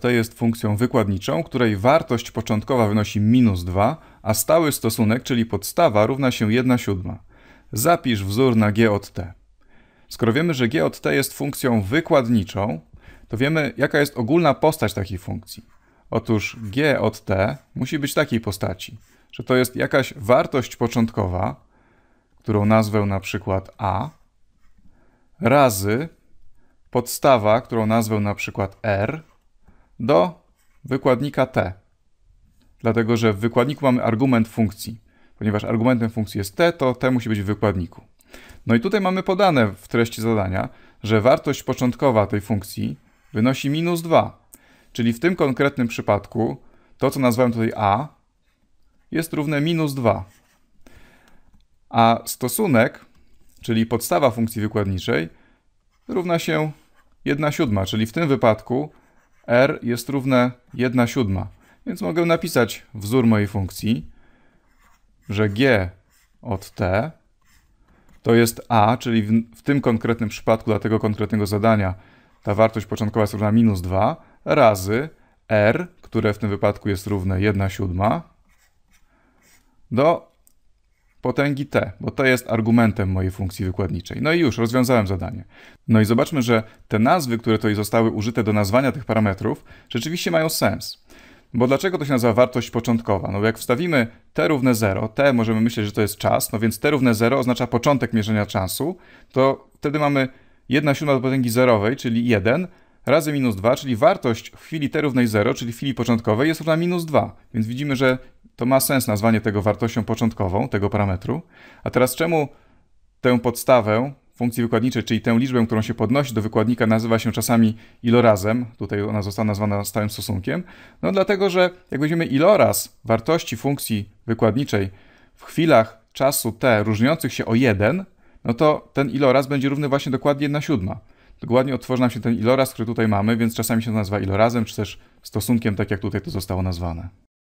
t jest funkcją wykładniczą, której wartość początkowa wynosi minus 2, a stały stosunek, czyli podstawa, równa się 1 siódma. Zapisz wzór na t. Skoro wiemy, że t jest funkcją wykładniczą, to wiemy, jaka jest ogólna postać takiej funkcji. Otóż G od T musi być takiej postaci, że to jest jakaś wartość początkowa, którą nazwę na przykład A, razy podstawa, którą nazwę na przykład R, do wykładnika t. Dlatego, że w wykładniku mamy argument funkcji. Ponieważ argumentem funkcji jest t, to t musi być w wykładniku. No i tutaj mamy podane w treści zadania, że wartość początkowa tej funkcji wynosi minus 2. Czyli w tym konkretnym przypadku to, co nazwałem tutaj a, jest równe minus 2. A stosunek, czyli podstawa funkcji wykładniczej, równa się 1 siódma, czyli w tym wypadku r jest równe 1 siódma. Więc mogę napisać wzór mojej funkcji, że g od t to jest a, czyli w, w tym konkretnym przypadku dla tego konkretnego zadania ta wartość początkowa jest równa minus 2 razy r, które w tym wypadku jest równe 1 siódma do potęgi t, bo to jest argumentem mojej funkcji wykładniczej. No i już, rozwiązałem zadanie. No i zobaczmy, że te nazwy, które tutaj zostały użyte do nazwania tych parametrów, rzeczywiście mają sens. Bo dlaczego to się nazywa wartość początkowa? No bo jak wstawimy t równe 0, t możemy myśleć, że to jest czas, no więc t równe 0 oznacza początek mierzenia czasu, to wtedy mamy 1 siódma do potęgi zerowej, czyli 1, razy minus 2, czyli wartość w chwili t równej 0, czyli w chwili początkowej jest równa minus 2. Więc widzimy, że to ma sens nazwanie tego wartością początkową, tego parametru. A teraz czemu tę podstawę funkcji wykładniczej, czyli tę liczbę, którą się podnosi do wykładnika, nazywa się czasami ilorazem. Tutaj ona została nazwana stałym stosunkiem. No dlatego, że jak weźmiemy iloraz wartości funkcji wykładniczej w chwilach czasu t różniących się o 1, no to ten iloraz będzie równy właśnie dokładnie 1 siódma tylko ładnie otworzy nam się ten iloraz, który tutaj mamy, więc czasami się to nazywa ilorazem, czy też stosunkiem, tak jak tutaj to zostało nazwane.